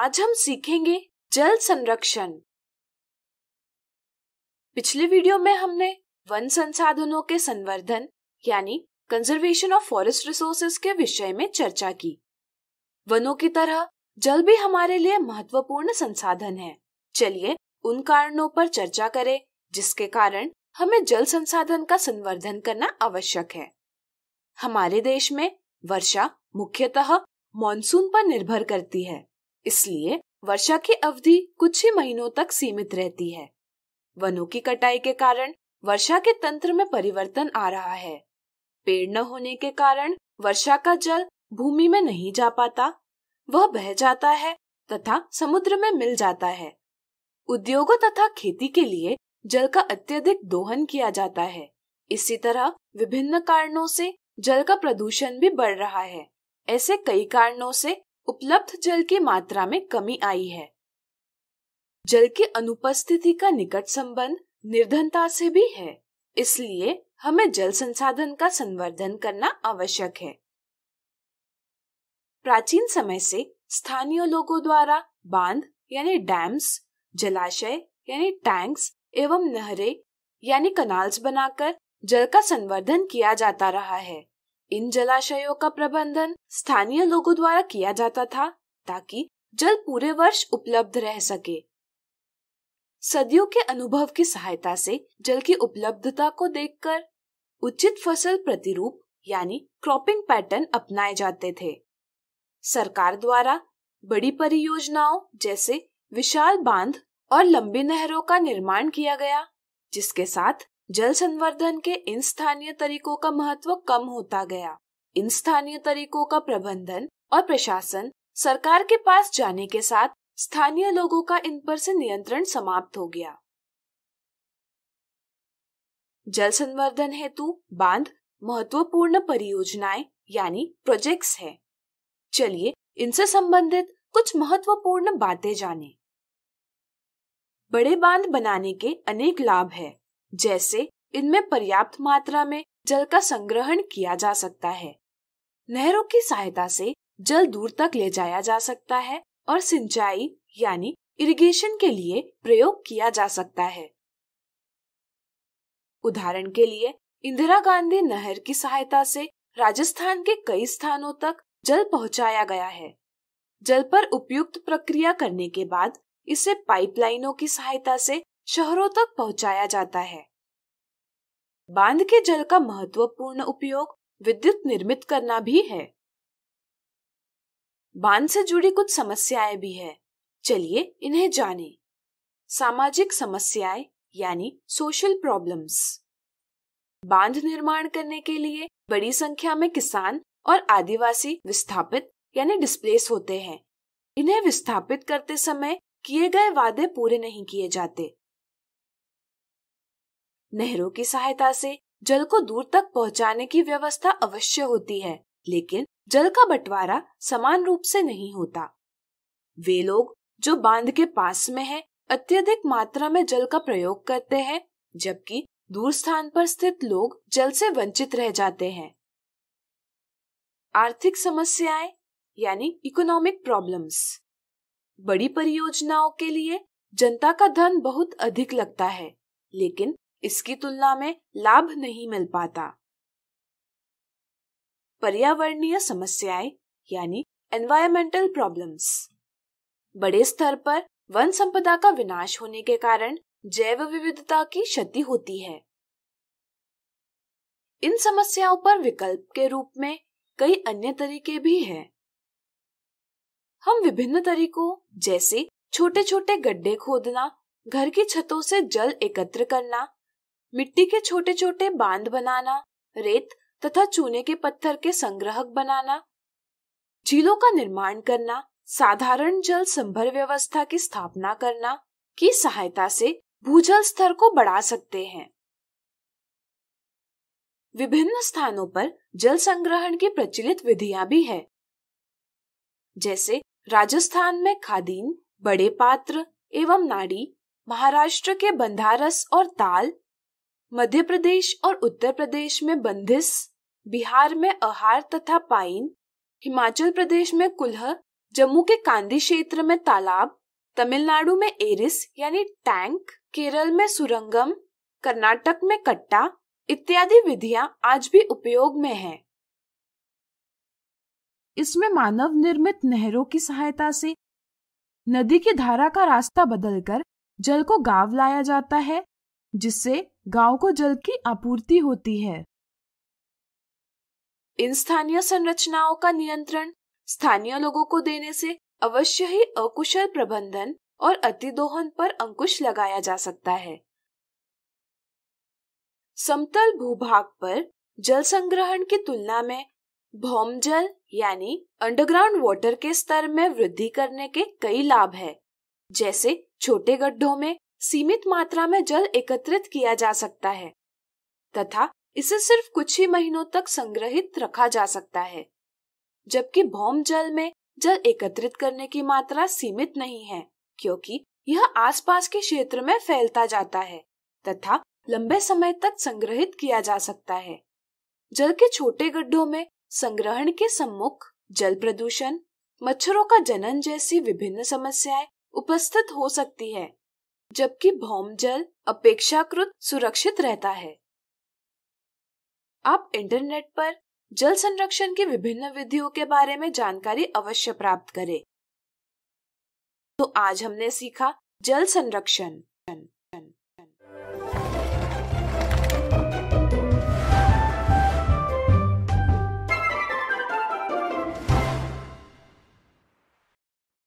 आज हम सीखेंगे जल संरक्षण पिछले वीडियो में हमने वन संसाधनों के संवर्धन यानी कंजर्वेशन ऑफ फॉरेस्ट रिसोर्सेस के विषय में चर्चा की वनों की तरह जल भी हमारे लिए महत्वपूर्ण संसाधन है चलिए उन कारणों पर चर्चा करें जिसके कारण हमें जल संसाधन का संवर्धन करना आवश्यक है हमारे देश में वर्षा मुख्यतः मॉनसून पर निर्भर करती है इसलिए वर्षा की अवधि कुछ ही महीनों तक सीमित रहती है वनों की कटाई के कारण वर्षा के तंत्र में परिवर्तन आ रहा है पेड़ न होने के कारण वर्षा का जल भूमि में नहीं जा पाता वह बह जाता है तथा समुद्र में मिल जाता है उद्योगों तथा खेती के लिए जल का अत्यधिक दोहन किया जाता है इसी तरह विभिन्न कारणों से जल का प्रदूषण भी बढ़ रहा है ऐसे कई कारणों से उपलब्ध जल की मात्रा में कमी आई है जल की अनुपस्थिति का निकट संबंध निर्धनता से भी है इसलिए हमें जल संसाधन का संवर्धन करना आवश्यक है प्राचीन समय से स्थानीय लोगों द्वारा बांध यानी डैम्स जलाशय यानी टैंक्स एवं नहरें यानी कनाल्स बनाकर जल का संवर्धन किया जाता रहा है इन जलाशयों का प्रबंधन स्थानीय लोगों द्वारा किया जाता था ताकि जल पूरे वर्ष उपलब्ध रह सके सदियों के अनुभव की सहायता से जल की उपलब्धता को देखकर उचित फसल प्रतिरूप यानी क्रॉपिंग पैटर्न अपनाए जाते थे सरकार द्वारा बड़ी परियोजनाओं जैसे विशाल बांध और लंबी नहरों का निर्माण किया गया जिसके साथ जल संवर्धन के इन स्थानीय तरीकों का महत्व कम होता गया इन स्थानीय तरीकों का प्रबंधन और प्रशासन सरकार के पास जाने के साथ स्थानीय लोगों का इन पर से नियंत्रण समाप्त हो गया जल संवर्धन हेतु बांध महत्वपूर्ण परियोजनाएं यानी प्रोजेक्ट्स है चलिए इनसे संबंधित कुछ महत्वपूर्ण बातें जानें। बड़े बांध बनाने के अनेक लाभ हैं। जैसे इनमें पर्याप्त मात्रा में जल का संग्रहण किया जा सकता है नहरों की सहायता से जल दूर तक ले जाया जा सकता है और सिंचाई यानी इरिगेशन के लिए प्रयोग किया जा सकता है उदाहरण के लिए इंदिरा गांधी नहर की सहायता से राजस्थान के कई स्थानों तक जल पहुंचाया गया है जल पर उपयुक्त प्रक्रिया करने के बाद इसे पाइपलाइनों की सहायता से शहरों तक पहुंचाया जाता है बांध के जल का महत्वपूर्ण उपयोग विद्युत निर्मित करना भी है बांध से जुड़ी कुछ समस्याएं भी है चलिए इन्हें जाने सामाजिक समस्याएं यानी सोशल प्रॉब्लम्स बांध निर्माण करने के लिए बड़ी संख्या में किसान और आदिवासी विस्थापित यानी डिस्प्लेस होते हैं इन्हें विस्थापित करते समय किए गए वादे पूरे नहीं किए जाते नहरों की सहायता से जल को दूर तक पहुंचाने की व्यवस्था अवश्य होती है लेकिन जल का बंटवारा समान रूप से नहीं होता वे लोग जो बांध के पास में हैं, अत्यधिक मात्रा में जल का प्रयोग करते हैं जबकि दूर स्थान पर स्थित लोग जल से वंचित रह जाते हैं आर्थिक समस्याएं यानी इकोनॉमिक प्रॉब्लम्स बड़ी परियोजनाओं के लिए जनता का धन बहुत अधिक लगता है लेकिन इसकी तुलना में लाभ नहीं मिल पाता पर्यावरणीय समस्याएं यानी एनवायरमेंटल प्रॉब्लम्स बड़े स्तर पर वन संपदा का विनाश होने के कारण जैव विविधता की क्षति होती है इन समस्याओं पर विकल्प के रूप में कई अन्य तरीके भी हैं। हम विभिन्न तरीकों जैसे छोटे छोटे गड्ढे खोदना घर की छतों से जल एकत्र करना मिट्टी के छोटे छोटे बांध बनाना रेत तथा चूने के पत्थर के संग्रहक बनाना झीलों का निर्माण करना साधारण जल संभर व्यवस्था की स्थापना करना की सहायता से भूजल स्तर को बढ़ा सकते हैं विभिन्न स्थानों पर जल संग्रहण की प्रचलित विधियां भी है जैसे राजस्थान में खादीन बड़े पात्र एवं नाड़ी महाराष्ट्र के बंधारस और ताल मध्य प्रदेश और उत्तर प्रदेश में बंधिस बिहार में अहार तथा पाइन हिमाचल प्रदेश में कुल्ह जम्मू के कांदी क्षेत्र में तालाब तमिलनाडु में एरिस यानी टैंक केरल में सुरंगम कर्नाटक में कट्टा इत्यादि विधियां आज भी उपयोग में हैं। इसमें मानव निर्मित नहरों की सहायता से नदी की धारा का रास्ता बदलकर जल को गांव लाया जाता है जिससे गांव को जल की आपूर्ति होती है इन स्थानीय संरचनाओं का नियंत्रण स्थानीय लोगों को देने से अवश्य ही अकुशल प्रबंधन और अतिदोहन पर अंकुश लगाया जा सकता है समतल भूभाग पर जल संग्रहण की तुलना में भौम जल यानी अंडरग्राउंड वाटर के स्तर में वृद्धि करने के कई लाभ है जैसे छोटे गड्ढों में सीमित मात्रा में जल एकत्रित किया जा सकता है तथा इसे सिर्फ कुछ ही महीनों तक संग्रहित रखा जा सकता है जबकि भौम जल में जल एकत्रित करने की मात्रा सीमित नहीं है क्योंकि यह आसपास के क्षेत्र में फैलता जाता है तथा लंबे समय तक संग्रहित किया जा सकता है जल के छोटे गड्ढों में संग्रहण के सम्मुख जल प्रदूषण मच्छरों का जनन जैसी विभिन्न समस्याएं उपस्थित हो सकती है जबकि भौम जल अपेक्षाकृत सुरक्षित रहता है आप इंटरनेट पर जल संरक्षण की विभिन्न विधियों के बारे में जानकारी अवश्य प्राप्त करें तो आज हमने सीखा जल संरक्षण